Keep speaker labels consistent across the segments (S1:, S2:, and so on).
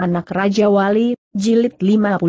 S1: Anak Raja Wali, Jilid 57.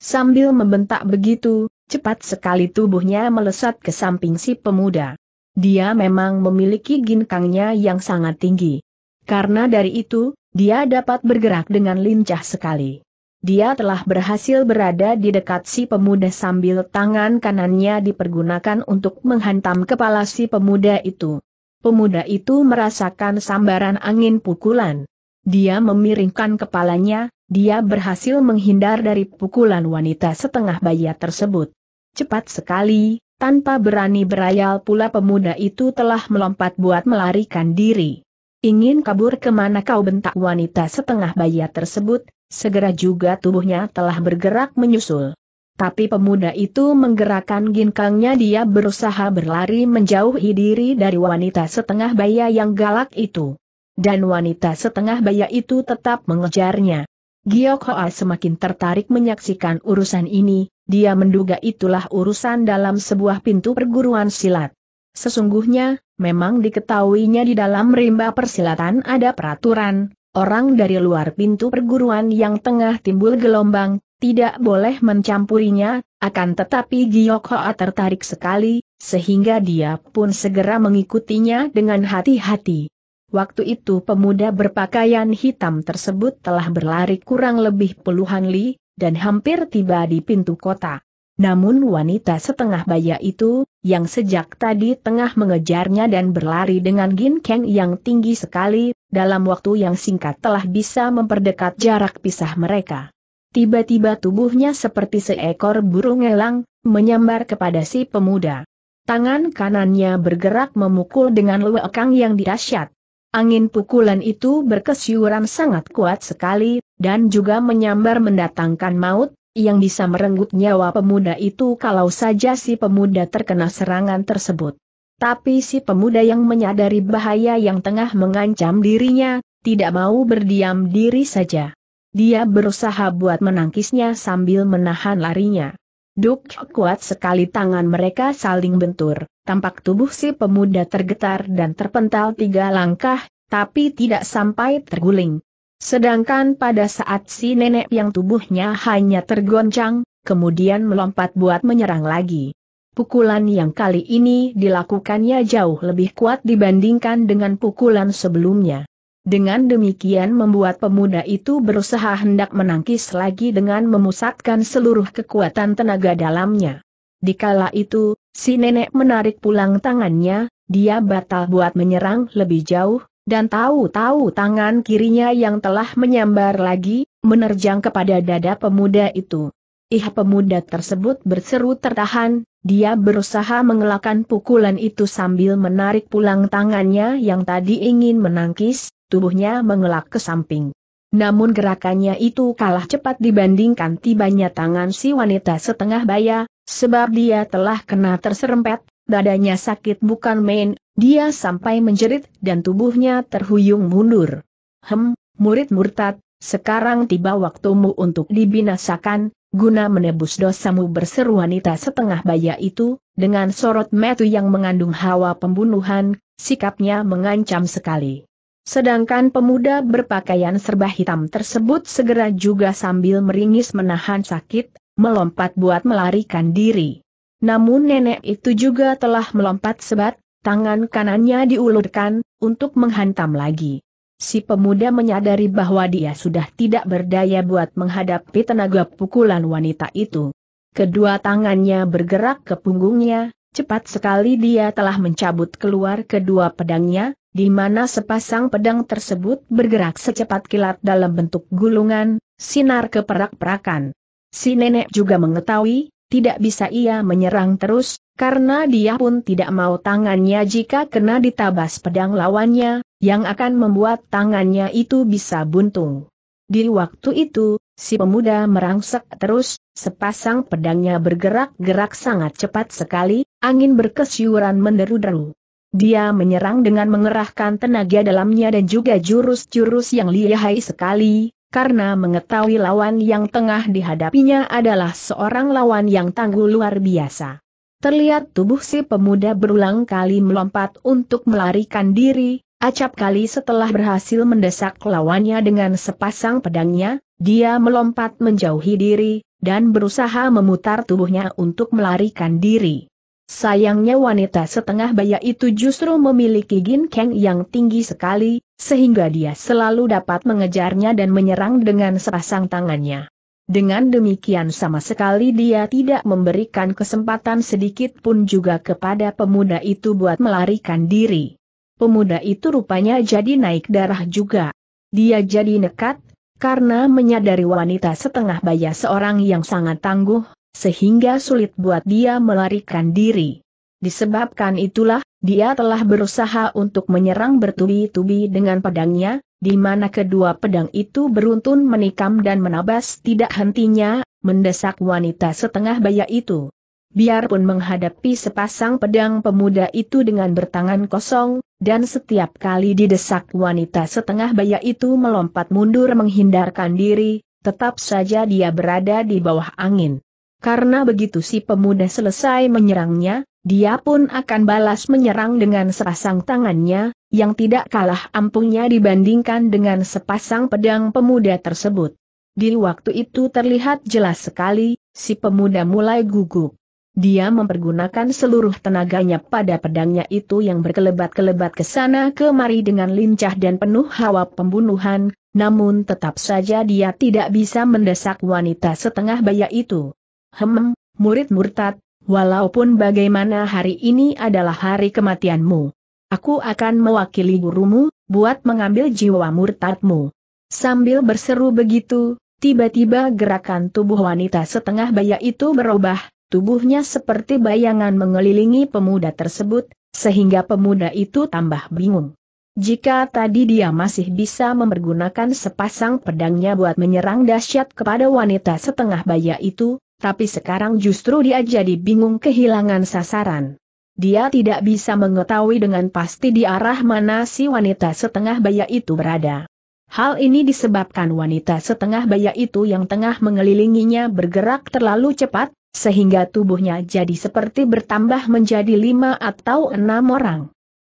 S1: Sambil membentak begitu, cepat sekali tubuhnya melesat ke samping si pemuda. Dia memang memiliki ginkangnya yang sangat tinggi. Karena dari itu, dia dapat bergerak dengan lincah sekali. Dia telah berhasil berada di dekat si pemuda sambil tangan kanannya dipergunakan untuk menghantam kepala si pemuda itu. Pemuda itu merasakan sambaran angin pukulan. Dia memiringkan kepalanya, dia berhasil menghindar dari pukulan wanita setengah baya tersebut. Cepat sekali, tanpa berani berayal pula pemuda itu telah melompat buat melarikan diri. Ingin kabur kemana kau bentak wanita setengah baya tersebut, segera juga tubuhnya telah bergerak menyusul. Tapi pemuda itu menggerakkan ginkangnya dia berusaha berlari menjauhi diri dari wanita setengah baya yang galak itu. Dan wanita setengah baya itu tetap mengejarnya. Giok Hoa semakin tertarik menyaksikan urusan ini, dia menduga itulah urusan dalam sebuah pintu perguruan silat. Sesungguhnya, memang diketahuinya di dalam rimba persilatan ada peraturan, orang dari luar pintu perguruan yang tengah timbul gelombang, tidak boleh mencampurinya, akan tetapi Giok Hoa tertarik sekali, sehingga dia pun segera mengikutinya dengan hati-hati. Waktu itu pemuda berpakaian hitam tersebut telah berlari kurang lebih puluhan li, dan hampir tiba di pintu kota. Namun wanita setengah baya itu, yang sejak tadi tengah mengejarnya dan berlari dengan ginkeng yang tinggi sekali, dalam waktu yang singkat telah bisa memperdekat jarak pisah mereka. Tiba-tiba tubuhnya seperti seekor burung elang, menyambar kepada si pemuda. Tangan kanannya bergerak memukul dengan lewekang yang dirasyat. Angin pukulan itu berkesiuran sangat kuat sekali, dan juga menyambar mendatangkan maut, yang bisa merenggut nyawa pemuda itu kalau saja si pemuda terkena serangan tersebut. Tapi si pemuda yang menyadari bahaya yang tengah mengancam dirinya, tidak mau berdiam diri saja. Dia berusaha buat menangkisnya sambil menahan larinya. Duk kuat sekali tangan mereka saling bentur tampak tubuh si pemuda tergetar dan terpental tiga langkah, tapi tidak sampai terguling. Sedangkan pada saat si nenek yang tubuhnya hanya tergoncang, kemudian melompat buat menyerang lagi. Pukulan yang kali ini dilakukannya jauh lebih kuat dibandingkan dengan pukulan sebelumnya. Dengan demikian membuat pemuda itu berusaha hendak menangkis lagi dengan memusatkan seluruh kekuatan tenaga dalamnya. Di kala itu, si nenek menarik pulang tangannya, dia batal buat menyerang lebih jauh, dan tahu-tahu tangan kirinya yang telah menyambar lagi, menerjang kepada dada pemuda itu. Ih pemuda tersebut berseru tertahan, dia berusaha mengelakkan pukulan itu sambil menarik pulang tangannya yang tadi ingin menangkis, tubuhnya mengelak ke samping. Namun gerakannya itu kalah cepat dibandingkan tibanya tangan si wanita setengah baya, Sebab dia telah kena terserempet, dadanya sakit bukan main, dia sampai menjerit dan tubuhnya terhuyung mundur. Hem, murid murtad, sekarang tiba waktumu untuk dibinasakan, guna menebus dosamu berseru wanita setengah baya itu, dengan sorot metu yang mengandung hawa pembunuhan, sikapnya mengancam sekali. Sedangkan pemuda berpakaian serba hitam tersebut segera juga sambil meringis menahan sakit, melompat buat melarikan diri. Namun nenek itu juga telah melompat sebat, tangan kanannya diulurkan, untuk menghantam lagi. Si pemuda menyadari bahwa dia sudah tidak berdaya buat menghadapi tenaga pukulan wanita itu. Kedua tangannya bergerak ke punggungnya, cepat sekali dia telah mencabut keluar kedua pedangnya, di mana sepasang pedang tersebut bergerak secepat kilat dalam bentuk gulungan, sinar keperak-perakan. Si nenek juga mengetahui, tidak bisa ia menyerang terus, karena dia pun tidak mau tangannya jika kena ditabas pedang lawannya, yang akan membuat tangannya itu bisa buntung. Di waktu itu, si pemuda merangsek terus, sepasang pedangnya bergerak-gerak sangat cepat sekali, angin berkesiuran menderu-deru. Dia menyerang dengan mengerahkan tenaga dalamnya dan juga jurus-jurus yang lihai sekali, karena mengetahui lawan yang tengah dihadapinya adalah seorang lawan yang tangguh luar biasa. Terlihat tubuh si pemuda berulang kali melompat untuk melarikan diri, acap kali setelah berhasil mendesak lawannya dengan sepasang pedangnya, dia melompat menjauhi diri, dan berusaha memutar tubuhnya untuk melarikan diri. Sayangnya wanita setengah baya itu justru memiliki ginkeng yang tinggi sekali, sehingga dia selalu dapat mengejarnya dan menyerang dengan sepasang tangannya. Dengan demikian sama sekali dia tidak memberikan kesempatan sedikit pun juga kepada pemuda itu buat melarikan diri. Pemuda itu rupanya jadi naik darah juga. Dia jadi nekat, karena menyadari wanita setengah baya seorang yang sangat tangguh, sehingga sulit buat dia melarikan diri. Disebabkan itulah, dia telah berusaha untuk menyerang bertubi-tubi dengan pedangnya, di mana kedua pedang itu beruntun menikam dan menabas tidak hentinya, mendesak wanita setengah baya itu. Biarpun menghadapi sepasang pedang pemuda itu dengan bertangan kosong, dan setiap kali didesak wanita setengah baya itu melompat mundur menghindarkan diri, tetap saja dia berada di bawah angin. Karena begitu si pemuda selesai menyerangnya, dia pun akan balas menyerang dengan sepasang tangannya, yang tidak kalah ampuhnya dibandingkan dengan sepasang pedang pemuda tersebut. Di waktu itu terlihat jelas sekali, si pemuda mulai gugup. Dia mempergunakan seluruh tenaganya pada pedangnya itu yang berkelebat-kelebat ke sana kemari dengan lincah dan penuh hawa pembunuhan, namun tetap saja dia tidak bisa mendesak wanita setengah baya itu. Hem, murid murtad, Walaupun bagaimana hari ini adalah hari kematianmu. Aku akan mewakili gurumu, buat mengambil jiwa murtadmu. Sambil berseru begitu, tiba-tiba gerakan tubuh wanita setengah baya itu berubah, tubuhnya seperti bayangan mengelilingi pemuda tersebut, sehingga pemuda itu tambah bingung. Jika tadi dia masih bisa mempergunakan sepasang pedangnya buat menyerang dahsyat kepada wanita setengah baya itu, tapi sekarang justru dia jadi bingung kehilangan sasaran. Dia tidak bisa mengetahui dengan pasti di arah mana si wanita setengah baya itu berada. Hal ini disebabkan wanita setengah baya itu yang tengah mengelilinginya bergerak terlalu cepat, sehingga tubuhnya jadi seperti bertambah menjadi lima atau enam orang.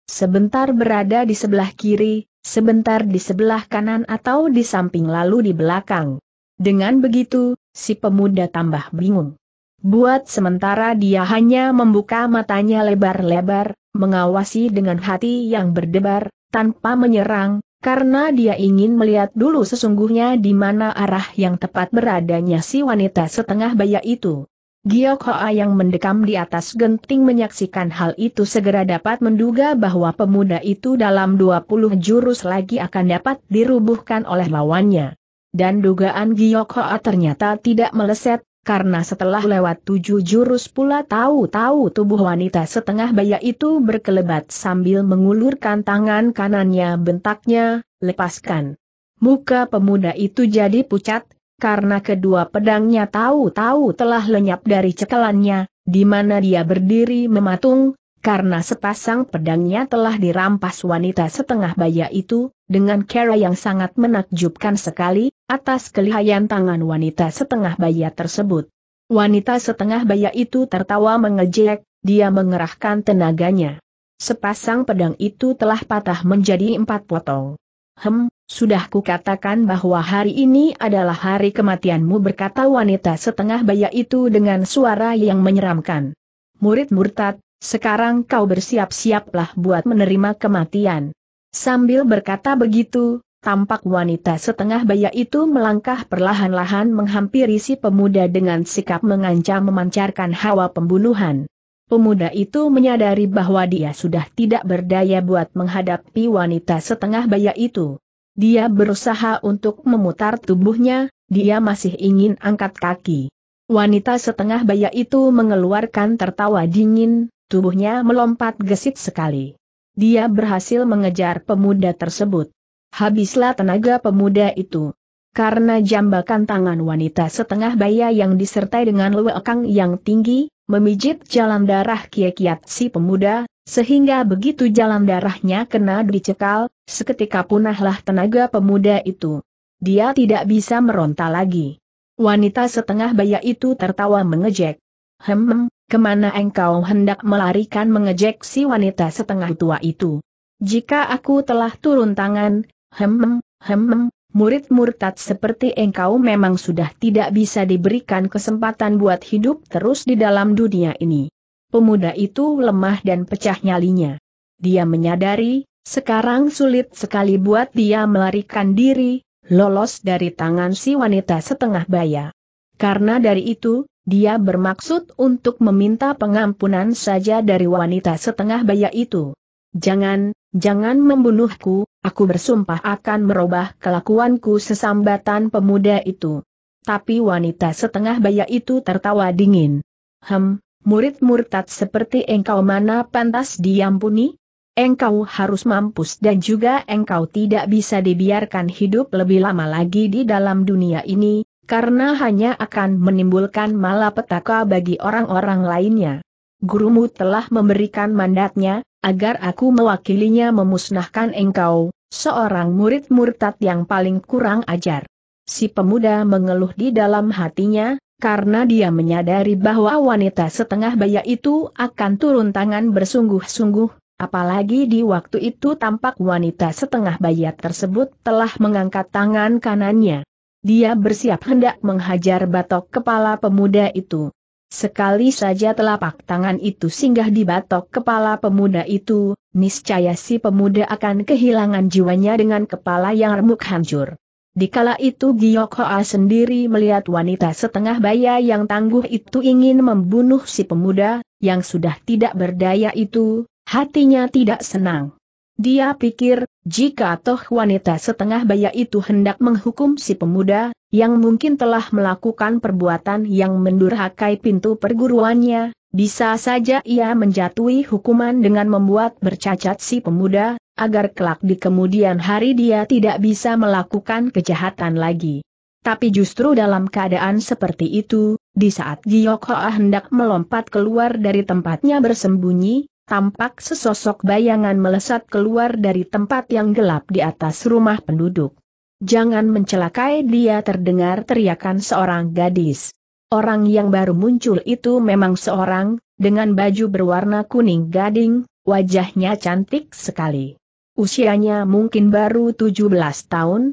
S1: Sebentar berada di sebelah kiri, sebentar di sebelah kanan atau di samping lalu di belakang. Dengan begitu, si pemuda tambah bingung. Buat sementara dia hanya membuka matanya lebar-lebar, mengawasi dengan hati yang berdebar, tanpa menyerang, karena dia ingin melihat dulu sesungguhnya di mana arah yang tepat beradanya si wanita setengah baya itu. Giyok Hoa yang mendekam di atas genting menyaksikan hal itu segera dapat menduga bahwa pemuda itu dalam 20 jurus lagi akan dapat dirubuhkan oleh lawannya. Dan dugaan Giyokoa ternyata tidak meleset, karena setelah lewat tujuh jurus pula tahu-tahu tubuh wanita setengah baya itu berkelebat sambil mengulurkan tangan kanannya bentaknya, lepaskan. Muka pemuda itu jadi pucat, karena kedua pedangnya tahu-tahu telah lenyap dari cekelannya, di mana dia berdiri mematung, karena sepasang pedangnya telah dirampas wanita setengah baya itu, dengan cara yang sangat menakjubkan sekali, atas kelihayan tangan wanita setengah baya tersebut. Wanita setengah baya itu tertawa mengejek, dia mengerahkan tenaganya. Sepasang pedang itu telah patah menjadi empat potong. Hem, sudah kukatakan bahwa hari ini adalah hari kematianmu berkata wanita setengah baya itu dengan suara yang menyeramkan. Murid murtad, sekarang kau bersiap-siaplah buat menerima kematian. Sambil berkata begitu, Tampak wanita setengah baya itu melangkah perlahan-lahan menghampiri si pemuda dengan sikap mengancam memancarkan hawa pembunuhan. Pemuda itu menyadari bahwa dia sudah tidak berdaya buat menghadapi wanita setengah baya itu. Dia berusaha untuk memutar tubuhnya, dia masih ingin angkat kaki. Wanita setengah baya itu mengeluarkan tertawa dingin, tubuhnya melompat gesit sekali. Dia berhasil mengejar pemuda tersebut. Habislah tenaga pemuda itu. Karena jambakan tangan wanita setengah baya yang disertai dengan lewekang yang tinggi, memijit jalan darah kiat-kiat si pemuda, sehingga begitu jalan darahnya kena dicekal, seketika punahlah tenaga pemuda itu. Dia tidak bisa meronta lagi. Wanita setengah baya itu tertawa mengejek. Hem, hem kemana engkau hendak melarikan mengejek si wanita setengah tua itu? Jika aku telah turun tangan, Hem, hem, murid murtad seperti engkau memang sudah tidak bisa diberikan kesempatan buat hidup terus di dalam dunia ini. Pemuda itu lemah dan pecah nyalinya. Dia menyadari, sekarang sulit sekali buat dia melarikan diri, lolos dari tangan si wanita setengah baya. Karena dari itu, dia bermaksud untuk meminta pengampunan saja dari wanita setengah baya itu. Jangan, jangan membunuhku, Aku bersumpah akan merubah kelakuanku sesambatan pemuda itu. Tapi wanita setengah baya itu tertawa dingin. Hem, murid murtad seperti engkau mana pantas diampuni? Engkau harus mampus dan juga engkau tidak bisa dibiarkan hidup lebih lama lagi di dalam dunia ini, karena hanya akan menimbulkan malapetaka bagi orang-orang lainnya gurumu telah memberikan mandatnya, agar aku mewakilinya memusnahkan engkau, seorang murid murtad yang paling kurang ajar. Si pemuda mengeluh di dalam hatinya, karena dia menyadari bahwa wanita setengah baya itu akan turun tangan bersungguh-sungguh, apalagi di waktu itu tampak wanita setengah baya tersebut telah mengangkat tangan kanannya. Dia bersiap hendak menghajar batok kepala pemuda itu. Sekali saja telapak tangan itu singgah di batok kepala pemuda itu, niscaya si pemuda akan kehilangan jiwanya dengan kepala yang remuk hancur. Di kala itu Giyok Hoa sendiri melihat wanita setengah baya yang tangguh itu ingin membunuh si pemuda, yang sudah tidak berdaya itu, hatinya tidak senang. Dia pikir, jika toh wanita setengah baya itu hendak menghukum si pemuda, yang mungkin telah melakukan perbuatan yang mendurhakai pintu perguruannya, bisa saja ia menjatuhi hukuman dengan membuat bercacat si pemuda, agar kelak di kemudian hari dia tidak bisa melakukan kejahatan lagi. Tapi justru dalam keadaan seperti itu, di saat Giyokoa hendak melompat keluar dari tempatnya bersembunyi, tampak sesosok bayangan melesat keluar dari tempat yang gelap di atas rumah penduduk. Jangan mencelakai dia terdengar teriakan seorang gadis. Orang yang baru muncul itu memang seorang, dengan baju berwarna kuning gading, wajahnya cantik sekali. Usianya mungkin baru 17 tahun.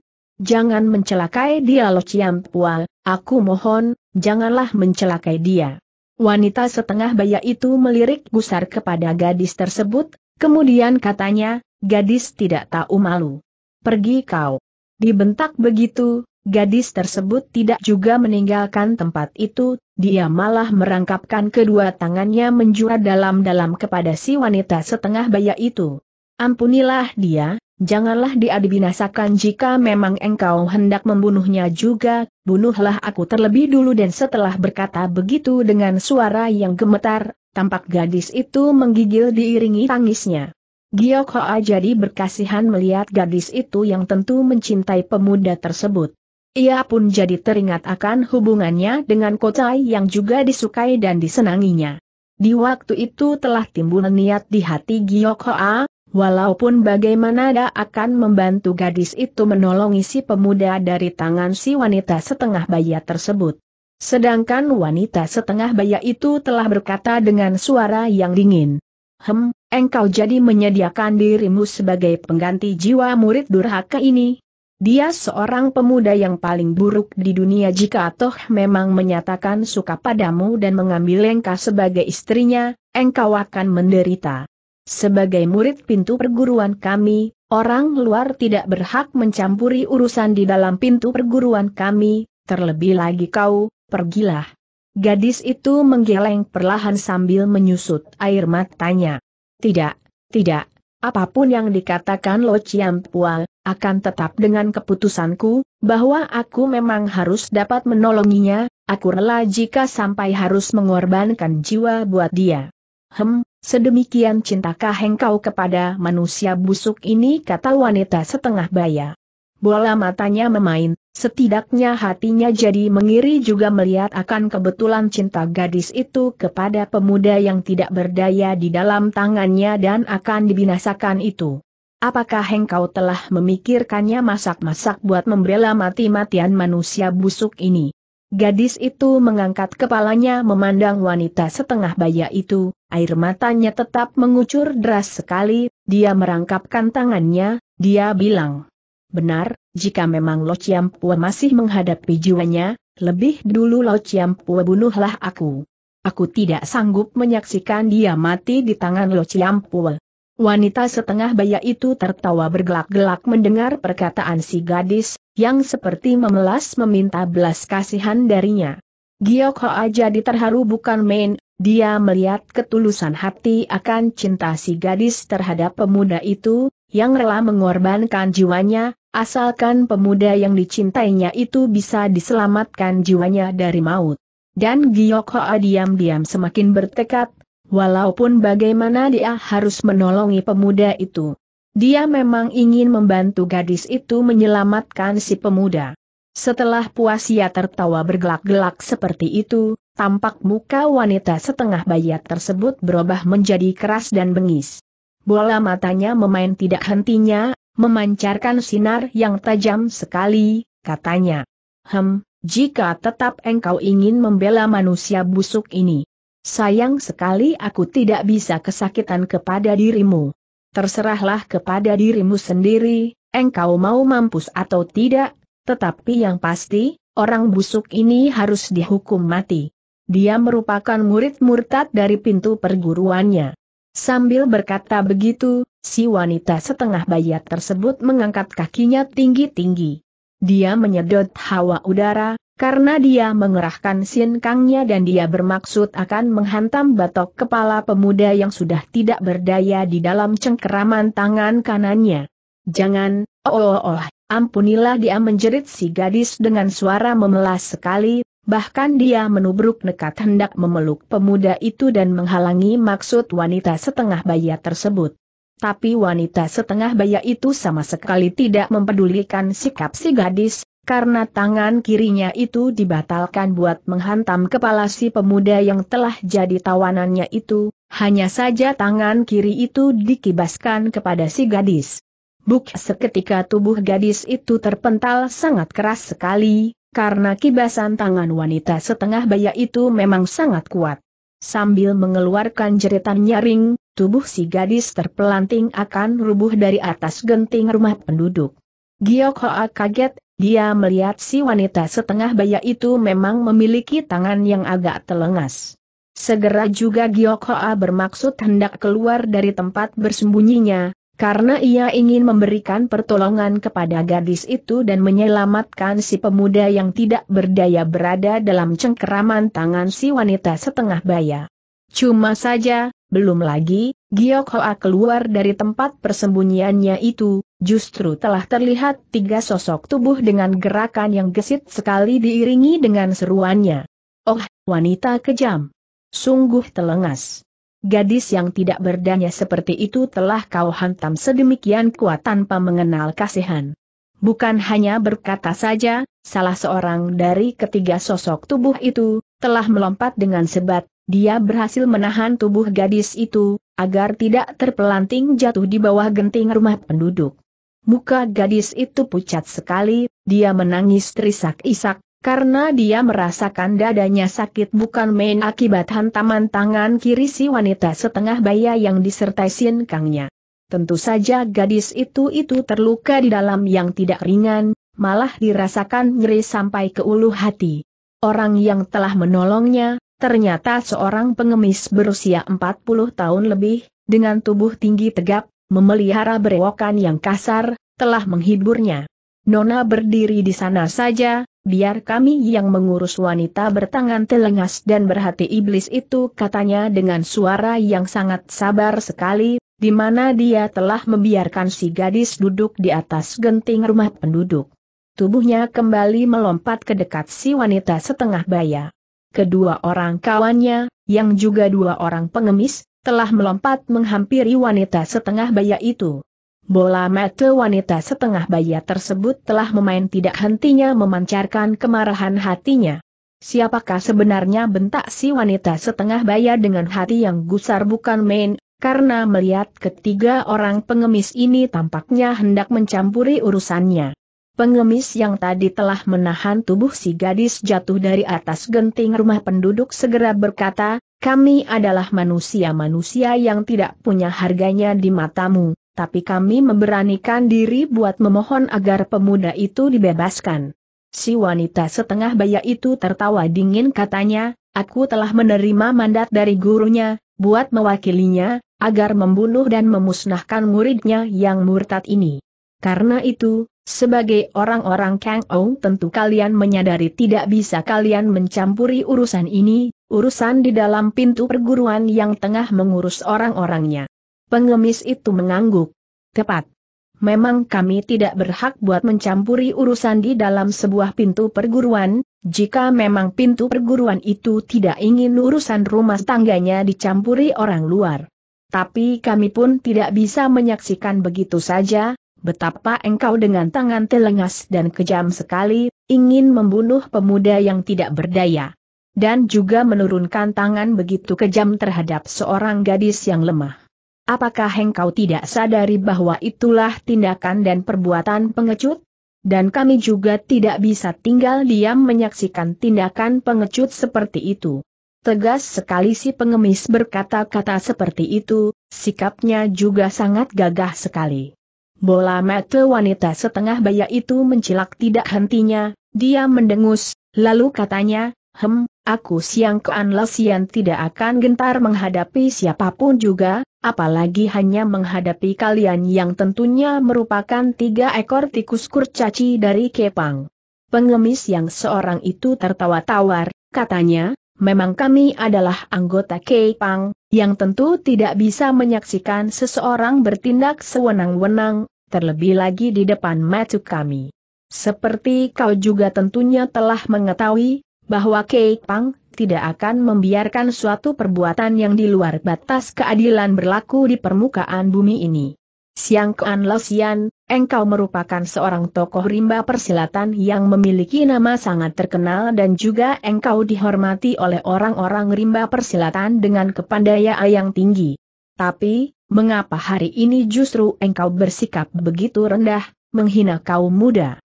S1: Jangan mencelakai dia Lo Ciampual, aku mohon, janganlah mencelakai dia. Wanita setengah baya itu melirik gusar kepada gadis tersebut, kemudian katanya, gadis tidak tahu malu. Pergi kau. Dibentak begitu, gadis tersebut tidak juga meninggalkan tempat itu, dia malah merangkapkan kedua tangannya menjura dalam-dalam kepada si wanita setengah baya itu. Ampunilah dia, Janganlah dia dibinasakan jika memang engkau hendak membunuhnya juga, bunuhlah aku terlebih dulu dan setelah berkata begitu dengan suara yang gemetar, tampak gadis itu menggigil diiringi tangisnya. Giyok Hoa jadi berkasihan melihat gadis itu yang tentu mencintai pemuda tersebut. Ia pun jadi teringat akan hubungannya dengan Kocai yang juga disukai dan disenanginya. Di waktu itu telah timbul niat di hati Giyok Hoa, Walaupun bagaimana dia akan membantu gadis itu menolong si pemuda dari tangan si wanita setengah baya tersebut. Sedangkan wanita setengah baya itu telah berkata dengan suara yang dingin. Hem, engkau jadi menyediakan dirimu sebagai pengganti jiwa murid durhaka ini? Dia seorang pemuda yang paling buruk di dunia jika Toh memang menyatakan suka padamu dan mengambil engkau sebagai istrinya, engkau akan menderita. Sebagai murid pintu perguruan kami, orang luar tidak berhak mencampuri urusan di dalam pintu perguruan kami, terlebih lagi kau, pergilah. Gadis itu menggeleng perlahan sambil menyusut air matanya. Tidak, tidak, apapun yang dikatakan Lo Chiampua, akan tetap dengan keputusanku, bahwa aku memang harus dapat menolonginya, aku rela jika sampai harus mengorbankan jiwa buat dia. Hem, Sedemikian cintakah engkau kepada manusia busuk ini kata wanita setengah baya. Bola matanya memain, setidaknya hatinya jadi mengiri juga melihat akan kebetulan cinta gadis itu kepada pemuda yang tidak berdaya di dalam tangannya dan akan dibinasakan itu. Apakah engkau telah memikirkannya masak-masak buat membela mati-matian manusia busuk ini? Gadis itu mengangkat kepalanya memandang wanita setengah baya itu, Air matanya tetap mengucur deras sekali, dia merangkapkan tangannya, dia bilang. Benar, jika memang Lo Chiampua masih menghadapi jiwanya, lebih dulu Lo Chiampua bunuhlah aku. Aku tidak sanggup menyaksikan dia mati di tangan Lo Chiampua. Wanita setengah baya itu tertawa bergelak-gelak mendengar perkataan si gadis, yang seperti memelas meminta belas kasihan darinya. Giyok Hoa jadi terharu bukan main, dia melihat ketulusan hati akan cinta si gadis terhadap pemuda itu, yang rela mengorbankan jiwanya, asalkan pemuda yang dicintainya itu bisa diselamatkan jiwanya dari maut. Dan Giyok Hoa diam-diam semakin bertekad, walaupun bagaimana dia harus menolongi pemuda itu. Dia memang ingin membantu gadis itu menyelamatkan si pemuda. Setelah puas ia tertawa bergelak-gelak seperti itu, tampak muka wanita setengah bayat tersebut berubah menjadi keras dan bengis. Bola matanya memain tidak hentinya, memancarkan sinar yang tajam sekali, katanya. Hem, jika tetap engkau ingin membela manusia busuk ini. Sayang sekali aku tidak bisa kesakitan kepada dirimu. Terserahlah kepada dirimu sendiri, engkau mau mampus atau tidak, tetapi yang pasti, orang busuk ini harus dihukum mati. Dia merupakan murid murtad dari pintu perguruannya. Sambil berkata begitu, si wanita setengah bayat tersebut mengangkat kakinya tinggi-tinggi. Dia menyedot hawa udara, karena dia mengerahkan sin kangnya dan dia bermaksud akan menghantam batok kepala pemuda yang sudah tidak berdaya di dalam cengkeraman tangan kanannya. Jangan, oh oh oh, ampunilah dia menjerit si gadis dengan suara memelas sekali, Bahkan dia menubruk nekat hendak memeluk pemuda itu dan menghalangi maksud wanita setengah baya tersebut. Tapi wanita setengah baya itu sama sekali tidak mempedulikan sikap si gadis, karena tangan kirinya itu dibatalkan buat menghantam kepala si pemuda yang telah jadi tawanannya itu, hanya saja tangan kiri itu dikibaskan kepada si gadis. Buk seketika tubuh gadis itu terpental sangat keras sekali, karena kibasan tangan wanita setengah baya itu memang sangat kuat. Sambil mengeluarkan jeritan nyaring, tubuh si gadis terpelanting akan rubuh dari atas genting rumah penduduk. Giok Hoa kaget, dia melihat si wanita setengah baya itu memang memiliki tangan yang agak telengas. Segera juga Giok Hoa bermaksud hendak keluar dari tempat bersembunyinya, karena ia ingin memberikan pertolongan kepada gadis itu dan menyelamatkan si pemuda yang tidak berdaya berada dalam cengkeraman tangan si wanita setengah baya. Cuma saja, belum lagi, Giok Hoa keluar dari tempat persembunyiannya itu, justru telah terlihat tiga sosok tubuh dengan gerakan yang gesit sekali diiringi dengan seruannya. Oh, wanita kejam! Sungguh telengas! gadis yang tidak berdaya seperti itu telah kau hantam sedemikian kuat tanpa mengenal kasihan. Bukan hanya berkata saja, salah seorang dari ketiga sosok tubuh itu, telah melompat dengan sebat, dia berhasil menahan tubuh gadis itu, agar tidak terpelanting jatuh di bawah genting rumah penduduk. Muka gadis itu pucat sekali, dia menangis terisak-isak, karena dia merasakan dadanya sakit bukan main akibat hantaman tangan kiri si wanita setengah baya yang disertai sinkangnya. Tentu saja gadis itu-itu terluka di dalam yang tidak ringan, malah dirasakan nyeri sampai ke ulu hati. Orang yang telah menolongnya, ternyata seorang pengemis berusia 40 tahun lebih, dengan tubuh tinggi tegap, memelihara berewokan yang kasar, telah menghiburnya. Nona berdiri di sana saja, biar kami yang mengurus wanita bertangan telengas dan berhati iblis itu katanya dengan suara yang sangat sabar sekali, di mana dia telah membiarkan si gadis duduk di atas genting rumah penduduk. Tubuhnya kembali melompat ke dekat si wanita setengah baya. Kedua orang kawannya, yang juga dua orang pengemis, telah melompat menghampiri wanita setengah baya itu. Bola mata wanita setengah bayi tersebut telah memain tidak hentinya memancarkan kemarahan hatinya. Siapakah sebenarnya bentak si wanita setengah baya dengan hati yang gusar bukan main, karena melihat ketiga orang pengemis ini tampaknya hendak mencampuri urusannya. Pengemis yang tadi telah menahan tubuh si gadis jatuh dari atas genting rumah penduduk segera berkata, kami adalah manusia-manusia yang tidak punya harganya di matamu, tapi kami memberanikan diri buat memohon agar pemuda itu dibebaskan. Si wanita setengah baya itu tertawa dingin katanya, aku telah menerima mandat dari gurunya, buat mewakilinya, agar membunuh dan memusnahkan muridnya yang murtad ini. Karena itu, sebagai orang-orang Kang Ou tentu kalian menyadari tidak bisa kalian mencampuri urusan ini, urusan di dalam pintu perguruan yang tengah mengurus orang-orangnya. Pengemis itu mengangguk. Tepat. Memang kami tidak berhak buat mencampuri urusan di dalam sebuah pintu perguruan, jika memang pintu perguruan itu tidak ingin urusan rumah tangganya dicampuri orang luar. Tapi kami pun tidak bisa menyaksikan begitu saja, betapa engkau dengan tangan telengas dan kejam sekali, ingin membunuh pemuda yang tidak berdaya. Dan juga menurunkan tangan begitu kejam terhadap seorang gadis yang lemah. Apakah engkau tidak sadari bahwa itulah tindakan dan perbuatan pengecut? Dan kami juga tidak bisa tinggal diam menyaksikan tindakan pengecut seperti itu. Tegas sekali si pengemis berkata-kata seperti itu, sikapnya juga sangat gagah sekali. Bola mata wanita setengah baya itu mencilak tidak hentinya, dia mendengus, lalu katanya, hem, aku siang kean Lesian tidak akan gentar menghadapi siapapun juga, apalagi hanya menghadapi kalian yang tentunya merupakan tiga ekor tikus kurcaci dari Kepang. Pengemis yang seorang itu tertawa tawar, katanya, memang kami adalah anggota Kepang, yang tentu tidak bisa menyaksikan seseorang bertindak sewenang-wenang, terlebih lagi di depan mata kami. Seperti kau juga tentunya telah mengetahui, bahwa Kei Pang tidak akan membiarkan suatu perbuatan yang di luar batas keadilan berlaku di permukaan bumi ini. Siang Kuan Losian, engkau merupakan seorang tokoh rimba persilatan yang memiliki nama sangat terkenal dan juga engkau dihormati oleh orang-orang rimba persilatan dengan kepandaian yang tinggi. Tapi, mengapa hari ini justru engkau bersikap begitu rendah, menghina kaum muda?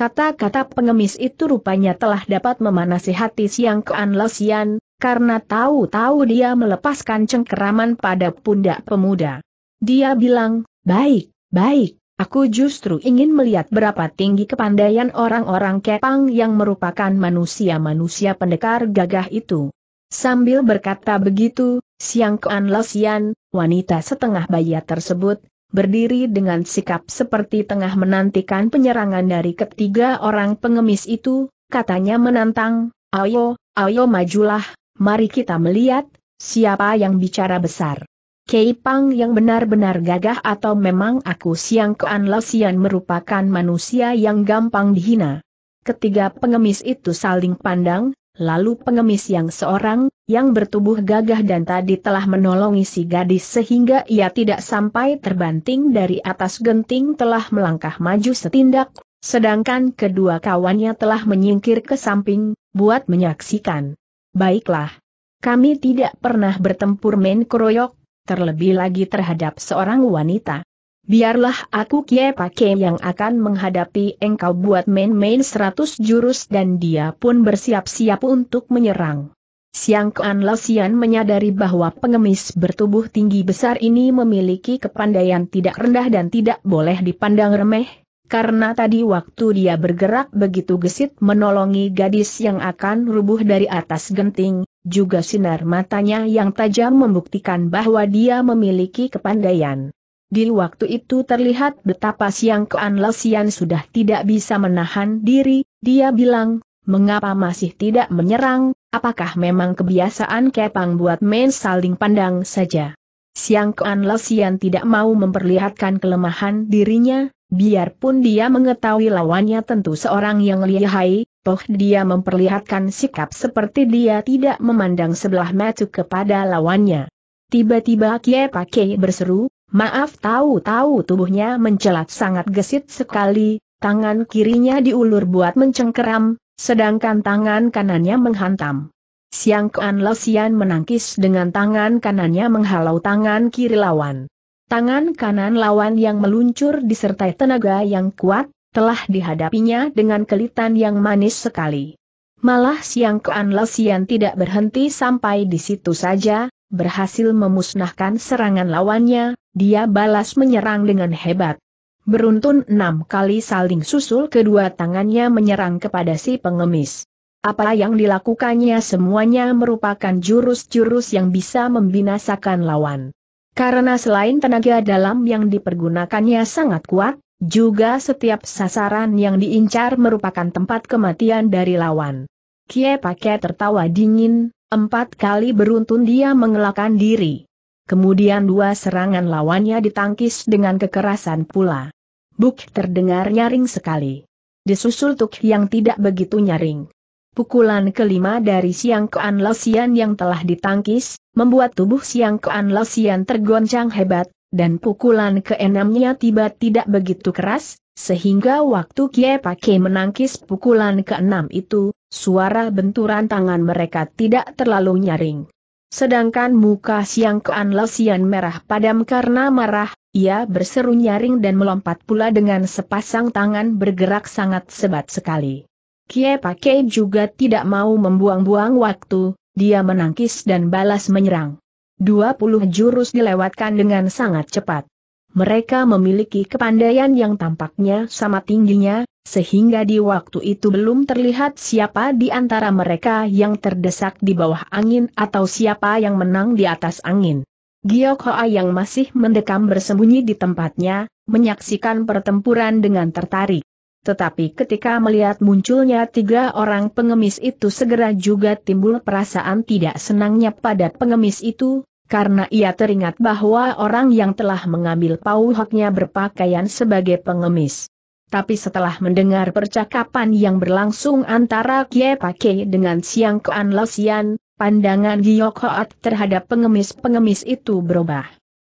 S1: Kata-kata pengemis itu rupanya telah dapat memanasi hati Siang Kean Lesian, karena tahu-tahu dia melepaskan cengkeraman pada pundak pemuda. Dia bilang, baik, baik, aku justru ingin melihat berapa tinggi kepandaian orang-orang Kepang yang merupakan manusia-manusia pendekar gagah itu. Sambil berkata begitu, Siang Kean Lesian, wanita setengah baya tersebut, berdiri dengan sikap seperti tengah menantikan penyerangan dari ketiga orang pengemis itu, katanya menantang, ayo, ayo majulah, mari kita melihat, siapa yang bicara besar. Kei yang benar-benar gagah atau memang aku Siang kean Losian merupakan manusia yang gampang dihina. Ketiga pengemis itu saling pandang, Lalu pengemis yang seorang, yang bertubuh gagah dan tadi telah menolongi si gadis sehingga ia tidak sampai terbanting dari atas genting telah melangkah maju setindak, sedangkan kedua kawannya telah menyingkir ke samping, buat menyaksikan. Baiklah. Kami tidak pernah bertempur main keroyok, terlebih lagi terhadap seorang wanita. Biarlah aku Kie pake yang akan menghadapi engkau buat main-main seratus jurus dan dia pun bersiap-siap untuk menyerang. Siang Kuan Lausian menyadari bahwa pengemis bertubuh tinggi besar ini memiliki kepandaian tidak rendah dan tidak boleh dipandang remeh, karena tadi waktu dia bergerak begitu gesit menolongi gadis yang akan rubuh dari atas genting, juga sinar matanya yang tajam membuktikan bahwa dia memiliki kepandaian. Di waktu itu terlihat betapa Siang Kuan Lesian sudah tidak bisa menahan diri, dia bilang, mengapa masih tidak menyerang, apakah memang kebiasaan Kepang buat main saling pandang saja. Siang Kuan Lesian tidak mau memperlihatkan kelemahan dirinya, biarpun dia mengetahui lawannya tentu seorang yang lihai, toh dia memperlihatkan sikap seperti dia tidak memandang sebelah mata kepada lawannya. Tiba-tiba Kie Pakai berseru, Maaf tahu-tahu tubuhnya mencelat sangat gesit sekali, tangan kirinya diulur buat mencengkeram, sedangkan tangan kanannya menghantam. Siang Kean Losian menangkis dengan tangan kanannya menghalau tangan kiri lawan. Tangan kanan lawan yang meluncur disertai tenaga yang kuat, telah dihadapinya dengan kelitan yang manis sekali. Malah Siang Kean Losian tidak berhenti sampai di situ saja, berhasil memusnahkan serangan lawannya, dia balas menyerang dengan hebat. Beruntun enam kali saling susul kedua tangannya menyerang kepada si pengemis. Apa yang dilakukannya semuanya merupakan jurus-jurus yang bisa membinasakan lawan. Karena selain tenaga dalam yang dipergunakannya sangat kuat, juga setiap sasaran yang diincar merupakan tempat kematian dari lawan. Kie Pakai tertawa dingin, Empat kali beruntun dia mengelakkan diri. Kemudian dua serangan lawannya ditangkis dengan kekerasan pula. Buk terdengar nyaring sekali. Disusul tuk yang tidak begitu nyaring. Pukulan kelima dari Siang Kean Losian yang telah ditangkis, membuat tubuh Siang Kean Losian tergoncang hebat, dan pukulan keenamnya tiba tidak begitu keras, sehingga waktu Kie Pakai menangkis pukulan keenam itu, suara benturan tangan mereka tidak terlalu nyaring. Sedangkan muka Siang Kean Lesian merah padam karena marah, ia berseru nyaring dan melompat pula dengan sepasang tangan bergerak sangat sebat sekali. Kie Pakai juga tidak mau membuang-buang waktu, dia menangkis dan balas menyerang. 20 jurus dilewatkan dengan sangat cepat. Mereka memiliki kepandaian yang tampaknya sama tingginya, sehingga di waktu itu belum terlihat siapa di antara mereka yang terdesak di bawah angin atau siapa yang menang di atas angin. Giok yang masih mendekam bersembunyi di tempatnya, menyaksikan pertempuran dengan tertarik. Tetapi ketika melihat munculnya tiga orang pengemis itu segera juga timbul perasaan tidak senangnya pada pengemis itu, karena ia teringat bahwa orang yang telah mengambil pau haknya berpakaian sebagai pengemis. Tapi setelah mendengar percakapan yang berlangsung antara Kie pakai dengan Siang Kuan Losian, pandangan Giok Hoat terhadap pengemis-pengemis itu berubah.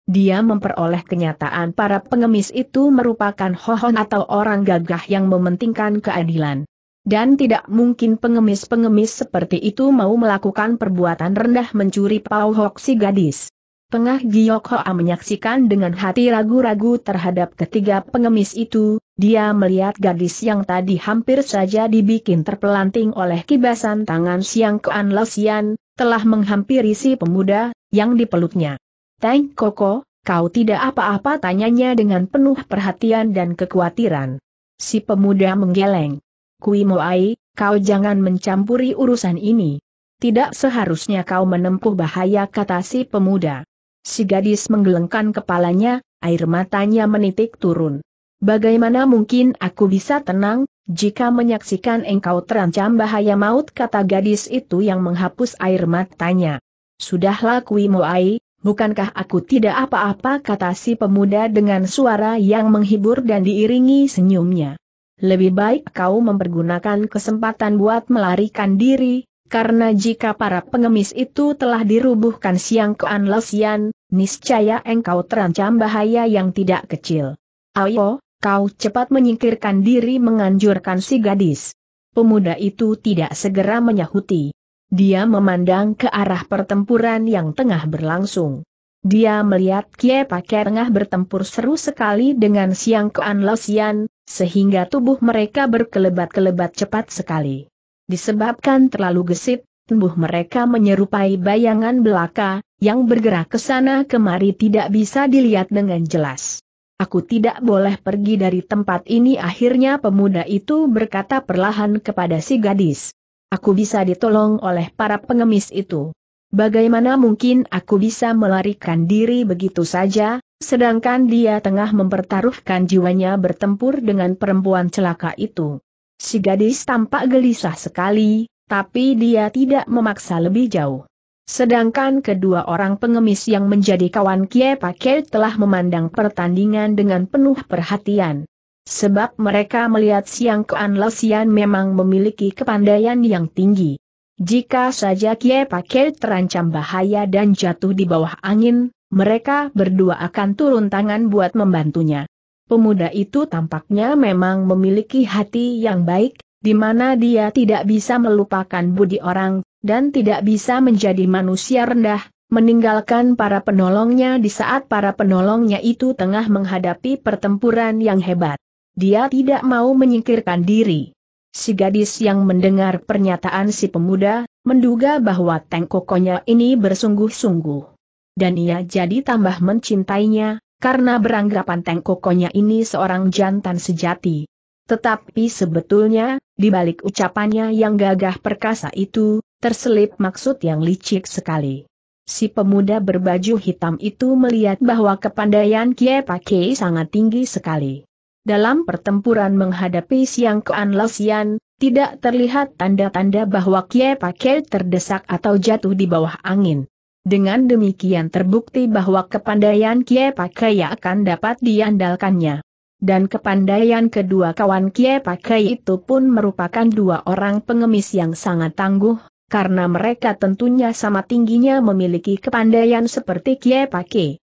S1: Dia memperoleh kenyataan para pengemis itu merupakan hohon atau orang gagah yang mementingkan keadilan dan tidak mungkin pengemis-pengemis seperti itu mau melakukan perbuatan rendah mencuri Hok si gadis. Tengah Giyok Hoa menyaksikan dengan hati ragu-ragu terhadap ketiga pengemis itu, dia melihat gadis yang tadi hampir saja dibikin terpelanting oleh kibasan tangan Siang Kuan Losian, telah menghampiri si pemuda, yang dipeluknya. Tang Koko, kau tidak apa-apa tanyanya dengan penuh perhatian dan kekhawatiran. Si pemuda menggeleng. Kui Moai, kau jangan mencampuri urusan ini. Tidak seharusnya kau menempuh bahaya kata si pemuda. Si gadis menggelengkan kepalanya, air matanya menitik turun. Bagaimana mungkin aku bisa tenang, jika menyaksikan engkau terancam bahaya maut kata gadis itu yang menghapus air matanya. Sudahlah Kui Moai, bukankah aku tidak apa-apa kata si pemuda dengan suara yang menghibur dan diiringi senyumnya lebih baik kau mempergunakan kesempatan buat melarikan diri, karena jika para pengemis itu telah dirubuhkan siang ke Anlesian, niscaya engkau terancam bahaya yang tidak kecil. Ayo, kau cepat menyingkirkan diri menganjurkan si gadis. Pemuda itu tidak segera menyahuti. Dia memandang ke arah pertempuran yang tengah berlangsung. Dia melihat Kie Pakai tengah bertempur seru sekali dengan Siang Kuan Losian, sehingga tubuh mereka berkelebat-kelebat cepat sekali. Disebabkan terlalu gesit, tubuh mereka menyerupai bayangan belaka, yang bergerak ke sana kemari tidak bisa dilihat dengan jelas. Aku tidak boleh pergi dari tempat ini akhirnya pemuda itu berkata perlahan kepada si gadis. Aku bisa ditolong oleh para pengemis itu. Bagaimana mungkin aku bisa melarikan diri begitu saja, sedangkan dia tengah mempertaruhkan jiwanya bertempur dengan perempuan celaka itu. Si gadis tampak gelisah sekali, tapi dia tidak memaksa lebih jauh. Sedangkan kedua orang pengemis yang menjadi kawan Kie Pakai telah memandang pertandingan dengan penuh perhatian. Sebab mereka melihat Siang Kuan Lesian memang memiliki kepandaian yang tinggi. Jika saja Kie Pakai terancam bahaya dan jatuh di bawah angin, mereka berdua akan turun tangan buat membantunya. Pemuda itu tampaknya memang memiliki hati yang baik, di mana dia tidak bisa melupakan budi orang, dan tidak bisa menjadi manusia rendah, meninggalkan para penolongnya di saat para penolongnya itu tengah menghadapi pertempuran yang hebat. Dia tidak mau menyingkirkan diri. Si gadis yang mendengar pernyataan si pemuda, menduga bahwa tengkokonya ini bersungguh-sungguh. Dan ia jadi tambah mencintainya, karena beranggapan tengkokonya ini seorang jantan sejati. Tetapi sebetulnya, di balik ucapannya yang gagah perkasa itu, terselip maksud yang licik sekali. Si pemuda berbaju hitam itu melihat bahwa kepandaian Kie Pakai sangat tinggi sekali dalam pertempuran menghadapi Siang Kuan Losian, tidak terlihat tanda-tanda bahwa Kie Pakai terdesak atau jatuh di bawah angin. Dengan demikian terbukti bahwa kepandaian Kie Pakai akan dapat diandalkannya. Dan kepandaian kedua kawan Kie Pakai itu pun merupakan dua orang pengemis yang sangat tangguh, karena mereka tentunya sama tingginya memiliki kepandaian seperti Kie Pakai.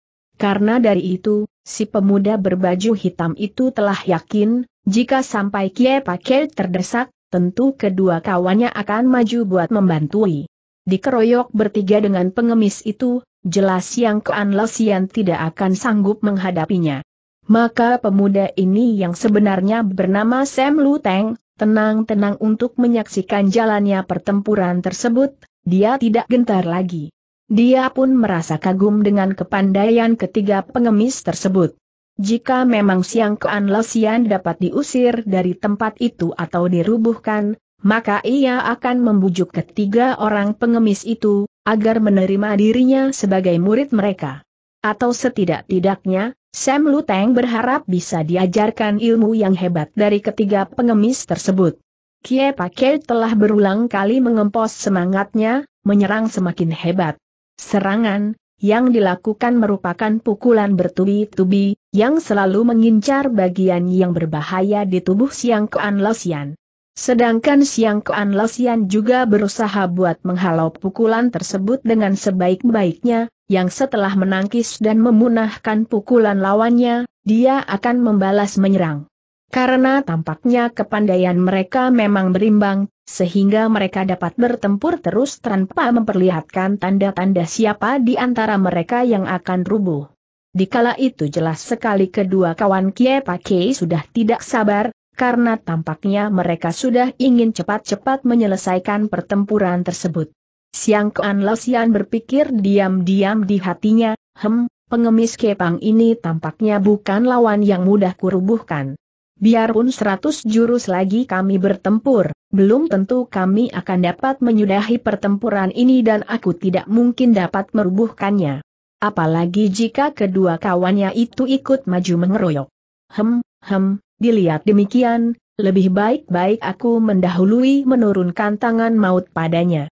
S1: Karena dari itu, si pemuda berbaju hitam itu telah yakin, jika sampai Kie Pake terdesak, tentu kedua kawannya akan maju buat membantui. Dikeroyok bertiga dengan pengemis itu, jelas yang Kean Lesian tidak akan sanggup menghadapinya. Maka pemuda ini yang sebenarnya bernama Sam Luteng, tenang-tenang untuk menyaksikan jalannya pertempuran tersebut, dia tidak gentar lagi. Dia pun merasa kagum dengan kepandaian ketiga pengemis tersebut. Jika memang Siang Kean dapat diusir dari tempat itu atau dirubuhkan, maka ia akan membujuk ketiga orang pengemis itu, agar menerima dirinya sebagai murid mereka. Atau setidak-tidaknya, Sam Luteng berharap bisa diajarkan ilmu yang hebat dari ketiga pengemis tersebut. Kie Pakai telah berulang kali mengempos semangatnya, menyerang semakin hebat. Serangan yang dilakukan merupakan pukulan bertubi-tubi yang selalu mengincar bagian yang berbahaya di tubuh Siang Kuan Losian. Sedangkan Siang Kuan Losian juga berusaha buat menghalau pukulan tersebut dengan sebaik-baiknya, yang setelah menangkis dan memunahkan pukulan lawannya, dia akan membalas menyerang. Karena tampaknya kepandaian mereka memang berimbang, sehingga mereka dapat bertempur terus tanpa memperlihatkan tanda-tanda siapa di antara mereka yang akan rubuh. Dikala itu jelas sekali kedua kawan Kie Pake sudah tidak sabar, karena tampaknya mereka sudah ingin cepat-cepat menyelesaikan pertempuran tersebut. Siang Kean Losian berpikir diam-diam di hatinya, hem, pengemis Kepang ini tampaknya bukan lawan yang mudah kurubuhkan biarpun seratus jurus lagi kami bertempur, belum tentu kami akan dapat menyudahi pertempuran ini dan aku tidak mungkin dapat merubuhkannya. Apalagi jika kedua kawannya itu ikut maju mengeroyok. Hem, hem, dilihat demikian, lebih baik-baik aku mendahului menurunkan tangan maut padanya.